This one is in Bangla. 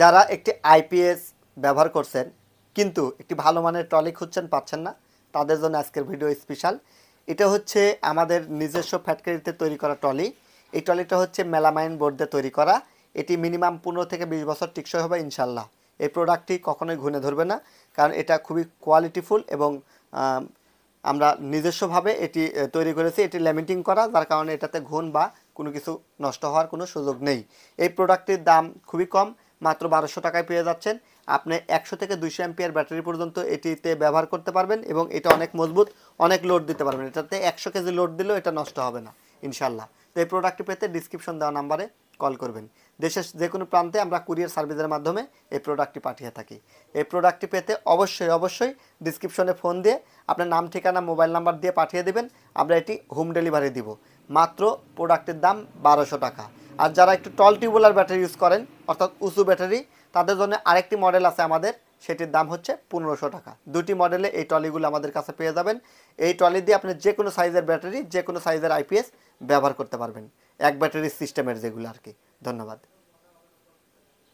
যারা একটি আইপিএস ব্যবহার করছেন কিন্তু একটি ভালো মানের ট্রলি খুঁজছেন পাচ্ছেন না তাদের জন্য আজকের ভিডিও স্পেশাল এটা হচ্ছে আমাদের নিজস্ব ফ্যাক্টরিতে তৈরি করা ট্রলি এই ট্রলিটা হচ্ছে মেলামাইন বোর্ডে তৈরি করা এটি মিনিমাম পনেরো থেকে বিশ বছর টিকসই হবে ইনশাল্লাহ এই প্রোডাক্টটি কখনোই ঘুণে ধরবে না কারণ এটা খুবই কোয়ালিটিফুল এবং আমরা নিজস্বভাবে এটি তৈরি করেছি এটি ল্যামিটিং করা যার কারণে এটাতে ঘুণ বা কোনো কিছু নষ্ট হওয়ার কোনো সুযোগ নেই এই প্রোডাক্টটির দাম খুবই কম মাত্র বারোশো টাকায় পেয়ে যাচ্ছেন আপনি একশো থেকে দুইশো অ্যাম্পিয়ার ব্যাটারি পর্যন্ত এটিতে ব্যবহার করতে পারবেন এবং এটা অনেক মজবুত অনেক লোড দিতে পারবেন এটাতে একশো কেজি লোড দিলেও এটা নষ্ট হবে না ইনশাল্লাহ তো এই প্রোডাক্টটি পেতে ডিসক্রিপশন দেওয়া নাম্বারে কল করবেন দেশের যে কোনো প্রান্তে আমরা কুরিয়ার সার্ভিসের মাধ্যমে এই প্রোডাক্টটি পাঠিয়ে থাকি এই প্রোডাক্টটি পেতে অবশ্যই অবশ্যই ডিসক্রিপশনে ফোন দিয়ে আপনার নাম ঠিকানা মোবাইল নাম্বার দিয়ে পাঠিয়ে দেবেন আমরা এটি হোম ডেলিভারি দিব মাত্র প্রোডাক্টের দাম বারোশো টাকা আর যারা একটু টল টিউবওয়েলার ব্যাটারি ইউজ করেন অর্থাৎ উঁচু ব্যাটারি তাদের জন্য আরেকটি মডেল আছে আমাদের সেটির দাম হচ্ছে পনেরোশো টাকা দুটি মডেলে এই ট্রলিগুলো আমাদের কাছে পেয়ে যাবেন এই ট্রলি দিয়ে আপনি যে কোনো সাইজের ব্যাটারি যে কোনো সাইজের আইপিএস ব্যবহার করতে পারবেন এক ব্যাটারি সিস্টেমের যেগুলো আর কি ধন্যবাদ